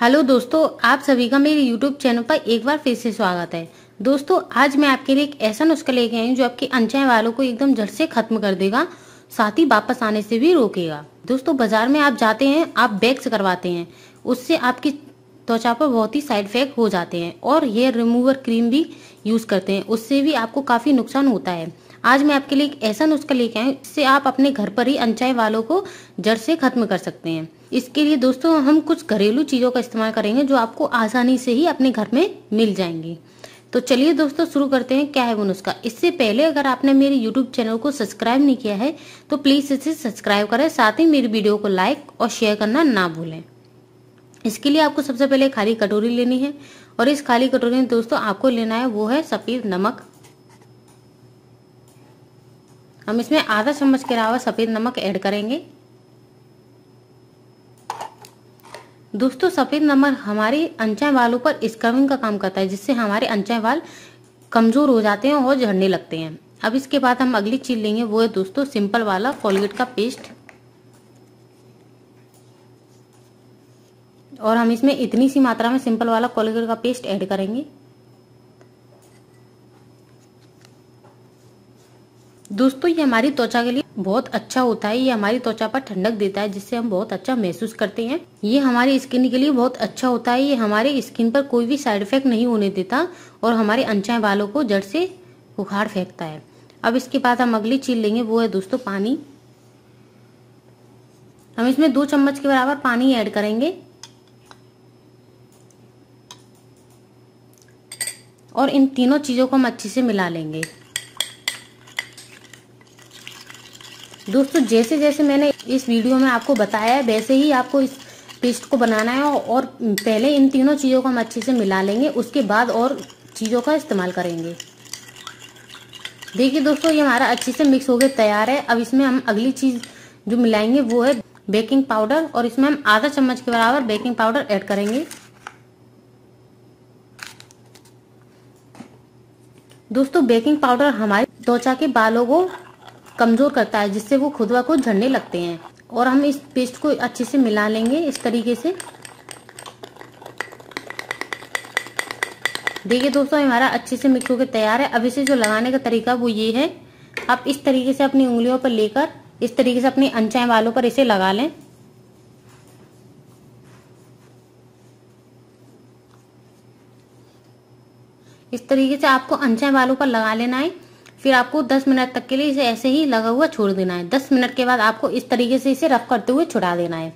hello दोस्तों आप सभी का मेरे यूट्यूब चैनल पर एक बार फिर से स्वागत है दोस्तों आज मैं आपके लिए एक ऐसा नुस्खा लेके आई हूँ जो आपके अनचाहे वालों को एकदम जड़ से खत्म कर देगा साथ ही वापस आने से भी रोकेगा दोस्तों बाजार में आप जाते हैं आप बैग्स करवाते हैं उससे आपकी त्वचा पर बहुत ही साइड इफेक्ट हो जाते हैं और हेयर रिमूवर क्रीम भी यूज़ करते हैं उससे भी आपको काफ़ी नुकसान होता है आज मैं आपके लिए एक ऐसा नुस्खा लेके आई जिससे आप अपने घर पर ही अनचाय वालों को जड़ से खत्म कर सकते हैं इसके लिए दोस्तों हम कुछ घरेलू चीज़ों का इस्तेमाल करेंगे जो आपको आसानी से ही अपने घर में मिल जाएंगे तो चलिए दोस्तों शुरू करते हैं क्या है वो नुस्खा इससे पहले अगर आपने मेरे YouTube चैनल को सब्सक्राइब नहीं किया है तो प्लीज़ इसे सब्सक्राइब करें साथ ही मेरी वीडियो को लाइक और शेयर करना ना भूलें इसके लिए आपको सबसे पहले खाली कटोरी लेनी है और इस खाली कटोरी में दोस्तों आपको लेना है वो है सफ़ेद नमक हम इसमें आधा चम्मच के अलावा सफ़ेद नमक ऐड करेंगे दोस्तों सफ़ेद नमक हमारे अनचाए बालों पर स्क्रबिंग का काम करता है जिससे हमारे अनचाए बाल कमज़ोर हो जाते हैं और झड़ने लगते हैं अब इसके बाद हम अगली चीज़ लेंगे वो है दोस्तों सिंपल वाला कोलगेट का पेस्ट और हम इसमें इतनी सी मात्रा में सिंपल वाला कोलगेट का पेस्ट ऐड करेंगे दोस्तों ये हमारी त्वचा के लिए बहुत अच्छा होता है ये हमारी त्वचा पर ठंडक देता है जिससे हम बहुत अच्छा महसूस करते हैं ये हमारी स्किन के लिए बहुत अच्छा होता है ये हमारे स्किन पर कोई भी साइड इफेक्ट नहीं होने देता और हमारे अनचाहे बालों को जड़ से उखाड़ फेंकता है अब इसके बाद हम अगली चीज लेंगे वो है दोस्तों पानी हम इसमें दो चम्मच के बराबर पानी ऐड करेंगे और इन तीनों चीज़ों को हम अच्छे से मिला लेंगे दोस्तों जैसे जैसे मैंने इस वीडियो में आपको बताया है वैसे ही आपको इस पेस्ट को बनाना है और पहले इन तीनों चीज़ों को हम अच्छे से मिला लेंगे उसके बाद और चीज़ों का इस्तेमाल करेंगे देखिए दोस्तों ये हमारा अच्छे से मिक्स हो गया तैयार है अब इसमें हम अगली चीज़ जो मिलाएंगे वो है बेकिंग पाउडर और इसमें हम आधा चम्मच के बराबर बेकिंग पाउडर ऐड करेंगे दोस्तों बेकिंग पाउडर हमारी त्वचा के बालों को कमजोर करता है जिससे वो खुदवा को झड़ने लगते हैं और हम इस पेस्ट को अच्छे से मिला लेंगे इस तरीके से देखिए दोस्तों हमारा अच्छे से मिक्स होकर तैयार है अब इसे जो लगाने का तरीका वो ये है आप इस तरीके से अपनी उंगलियों पर लेकर इस तरीके से अपने अनचाए वालों पर इसे लगा लें इस तरीके से आपको अनचाए वालों पर लगा लेना है फिर आपको 10 मिनट तक के लिए इसे ऐसे ही लगा हुआ छोड़ देना है 10 मिनट के बाद आपको इस तरीके से इसे रफ करते हुए छुड़ा देना है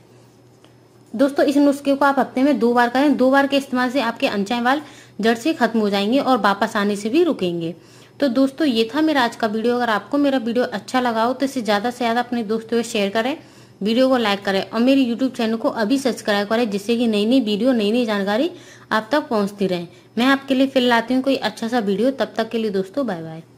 दोस्तों इस नुस्खे को आप हफ्ते में दो बार करें दो बार के इस्तेमाल से आपके अनचाए बाल जड़ से खत्म हो जाएंगे और वापस आने से भी रुकेंगे तो दोस्तों ये था मेरा आज का वीडियो अगर आपको मेरा वीडियो अच्छा लगा हो तो इसे ज़्यादा से ज़्यादा अपने दोस्तों को शेयर करें वीडियो को लाइक करें और मेरे यूट्यूब चैनल को अभी सब्सक्राइब करें जिससे कि नई नई वीडियो नई नई जानकारी आप तक पहुंचती रहे मैं आपके लिए फिर लाती हूँ कोई अच्छा सा वीडियो तब तक के लिए दोस्तों बाय बाय